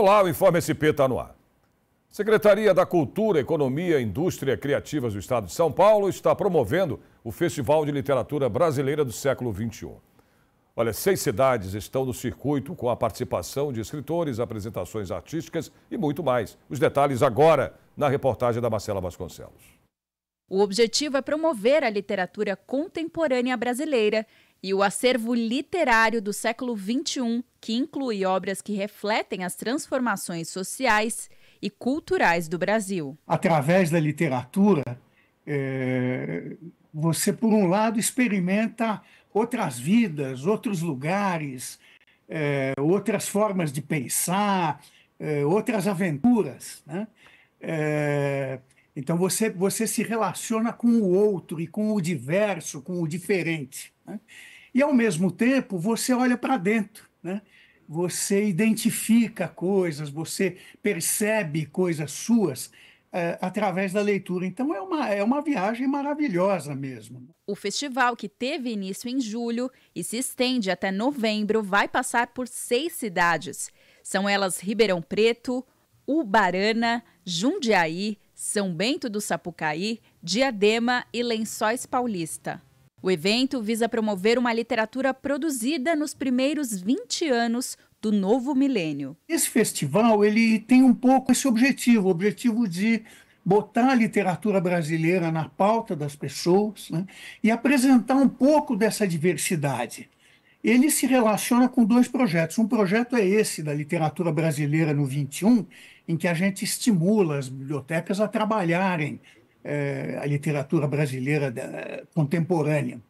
Olá, o Informe SP está no ar. Secretaria da Cultura, Economia e Indústria Criativas do Estado de São Paulo está promovendo o Festival de Literatura Brasileira do século XXI. Olha, seis cidades estão no circuito com a participação de escritores, apresentações artísticas e muito mais. Os detalhes agora na reportagem da Marcela Vasconcelos. O objetivo é promover a literatura contemporânea brasileira e o acervo literário do século XXI, que inclui obras que refletem as transformações sociais e culturais do Brasil. Através da literatura, é, você, por um lado, experimenta outras vidas, outros lugares, é, outras formas de pensar, é, outras aventuras. Né? É, então, você, você se relaciona com o outro e com o diverso, com o diferente. Né? E, ao mesmo tempo, você olha para dentro, né? você identifica coisas, você percebe coisas suas eh, através da leitura. Então é uma, é uma viagem maravilhosa mesmo. O festival, que teve início em julho e se estende até novembro, vai passar por seis cidades. São elas Ribeirão Preto, Ubarana, Jundiaí, São Bento do Sapucaí, Diadema e Lençóis Paulista. O evento visa promover uma literatura produzida nos primeiros 20 anos do novo milênio. Esse festival ele tem um pouco esse objetivo, o objetivo de botar a literatura brasileira na pauta das pessoas né, e apresentar um pouco dessa diversidade. Ele se relaciona com dois projetos. Um projeto é esse da literatura brasileira no 21, em que a gente estimula as bibliotecas a trabalharem é, a literatura brasileira contemporânea.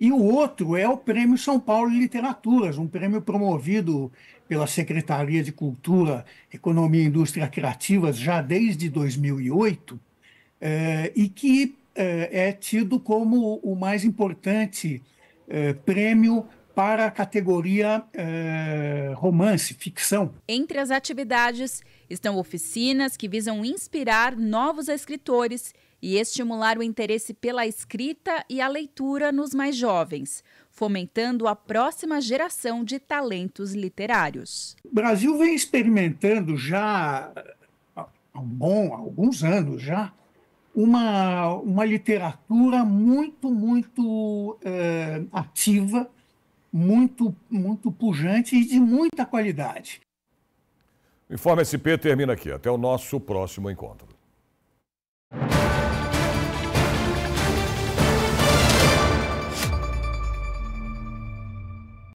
E o outro é o Prêmio São Paulo de Literaturas, um prêmio promovido pela Secretaria de Cultura, Economia e Indústria Criativas já desde 2008, é, e que é, é tido como o mais importante prêmio para a categoria eh, romance, ficção. Entre as atividades estão oficinas que visam inspirar novos escritores e estimular o interesse pela escrita e a leitura nos mais jovens, fomentando a próxima geração de talentos literários. O Brasil vem experimentando já eh, há um bom, há alguns anos já, uma, uma literatura muito, muito eh, ativa muito, muito pujante e de muita qualidade. O Informe SP termina aqui. Até o nosso próximo encontro.